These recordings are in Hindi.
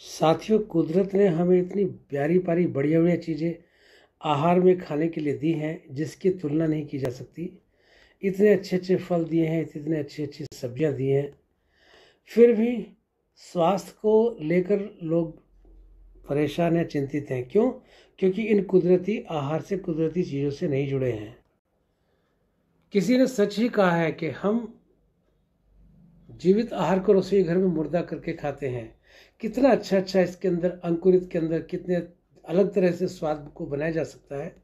साथियों कुदरत ने हमें इतनी प्यारी प्यारी बढ़िया बढ़िया चीज़ें आहार में खाने के लिए दी हैं जिसकी तुलना नहीं की जा सकती इतने अच्छे अच्छे फल दिए हैं इतने अच्छी अच्छी सब्जियां दी हैं फिर भी स्वास्थ्य को लेकर लोग परेशान या चिंतित हैं क्यों क्योंकि इन कुदरती आहार से कुदरती चीज़ों से नहीं जुड़े हैं किसी ने सच ही कहा है कि हम जीवित आहार को रसोई घर में मुर्दा करके खाते हैं कितना अच्छा अच्छा इसके अंदर अंकुरित के अंदर कितने अलग तरह से स्वाद को बनाया जा सकता है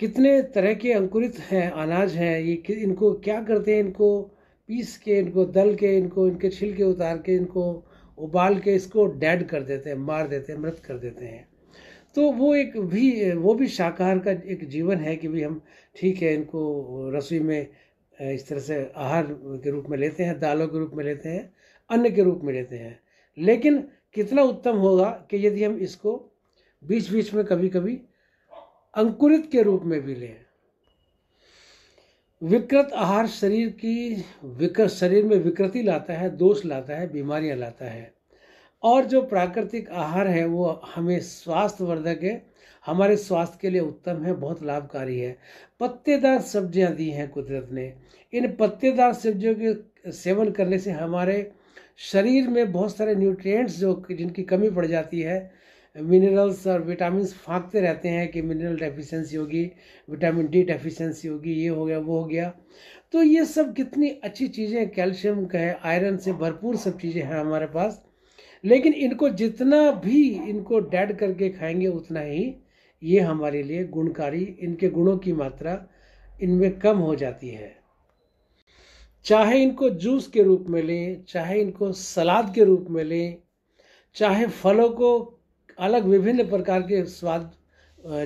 कितने तरह के अंकुरित हैं अनाज हैं ये इनको क्या करते हैं इनको पीस के इनको दल के इनको इनके छिलके उतार के इनको उबाल के इसको डेड कर देते हैं मार देते हैं मृत कर देते हैं तो वो एक भी वो भी शाकाहार का एक जीवन है कि भी हम ठीक है इनको रसोई में इस तरह से आहार के रूप में लेते हैं दालों के रूप में लेते हैं अन्न के रूप में लेते हैं लेकिन कितना उत्तम होगा कि यदि हम इसको बीच बीच में कभी कभी अंकुरित के रूप में भी लें विकृत आहार शरीर की विकृत शरीर में विकृति लाता है दोष लाता है बीमारियां लाता है और जो प्राकृतिक आहार है वो हमें स्वास्थ्यवर्धक है हमारे स्वास्थ्य के लिए उत्तम है बहुत लाभकारी है पत्तेदार सब्जियां दी हैं कुदरत ने इन पत्तेदार सब्जियों के सेवन करने से हमारे शरीर में बहुत सारे न्यूट्रिएंट्स जो जिनकी कमी पड़ जाती है मिनरल्स और विटामिन फाँकते रहते हैं कि मिनरल डेफिशिएंसी होगी विटामिन डी डेफिशिएंसी होगी ये हो गया वो हो गया तो ये सब कितनी अच्छी चीज़ें कैल्शियम का है आयरन से भरपूर सब चीज़ें हैं हमारे पास लेकिन इनको जितना भी इनको डैड करके खाएंगे उतना ही ये हमारे लिए गुणकारी इनके गुणों की मात्रा इनमें कम हो जाती है चाहे इनको जूस के रूप में लें चाहे इनको सलाद के रूप में लें चाहे फलों को अलग विभिन्न प्रकार के स्वाद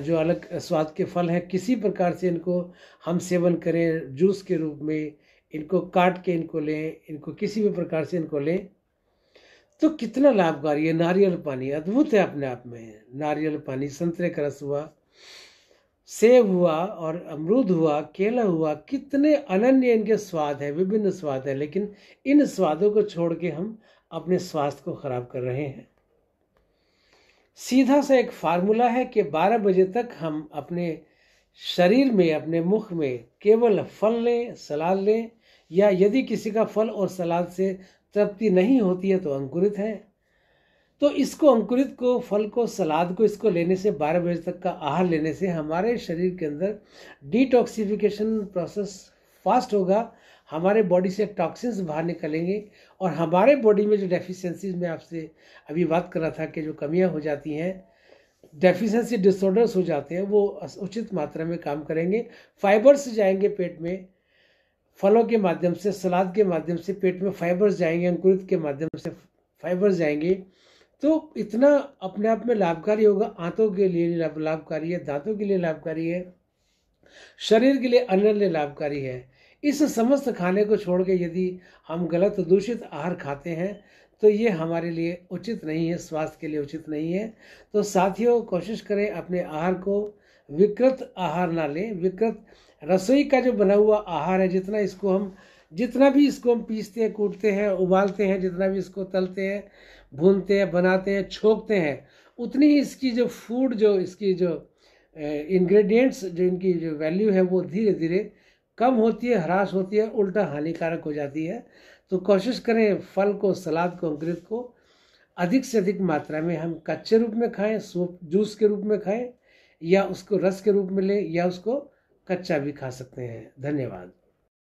जो अलग स्वाद के फल हैं किसी प्रकार से इनको हम सेवन करें जूस के रूप में इनको काट के इनको लें इनको किसी भी प्रकार से इनको लें तो कितना लाभकारी है नारियल पानी अद्भुत है अपने आप में नारियल पानी संतरे का रस हुआ सेब हुआ और अमरूद हुआ केला हुआ कितने अनन्य इनके स्वाद है विभिन्न स्वाद है लेकिन इन स्वादों को छोड़ के हम अपने स्वास्थ्य को खराब कर रहे हैं सीधा सा एक फार्मूला है कि 12 बजे तक हम अपने शरीर में अपने मुख में केवल फल लें सलाद लें या यदि किसी का फल और सलाद से तृप्ति नहीं होती है तो अंकुरित है तो इसको अंकुरित को फल को सलाद को इसको लेने से बारह बजे तक का आहार लेने से हमारे शरीर के अंदर डिटॉक्सिफिकेशन प्रोसेस फास्ट होगा हमारे बॉडी से टॉक्सिन्स बाहर निकलेंगे और हमारे बॉडी में जो डेफिशिएंसीज मैं आपसे अभी बात कर रहा था कि जो कमियां हो जाती हैं डेफिशिएंसी डिसऑर्डर्स हो जाते हैं वो उचित मात्रा में काम करेंगे फाइबर्स जाएंगे पेट में फलों के माध्यम से सलाद के माध्यम से पेट में फाइबर्स जाएंगे अंकुरित के माध्यम से फाइबर्स जाएंगे तो इतना अपने आप में लाभकारी होगा आंतों के लिए लाभकारी है दांतों के लिए लाभकारी है शरीर के लिए अन्य लाभकारी है इस समस्त खाने को छोड़ के यदि हम गलत दूषित आहार खाते हैं तो ये हमारे लिए उचित नहीं है स्वास्थ्य के लिए उचित नहीं है तो साथियों कोशिश करें अपने आहार को विकृत आहार ना लें विकृत रसोई का जो बना हुआ आहार है जितना इसको हम जितना भी इसको हम पीसते हैं कूटते हैं उबालते हैं जितना भी इसको तलते हैं भूनते हैं बनाते हैं छोकते हैं उतनी ही इसकी जो फूड जो इसकी जो इंग्रेडिएंट्स जो इनकी जो वैल्यू है वो धीरे धीरे कम होती है ह्रास होती है उल्टा हानिकारक हो जाती है तो कोशिश करें फल को सलाद को अंकुरित को अधिक से अधिक मात्रा में हम कच्चे रूप में खाएं सूप जूस के रूप में खाएं या उसको रस के रूप में लें या उसको कच्चा भी खा सकते हैं धन्यवाद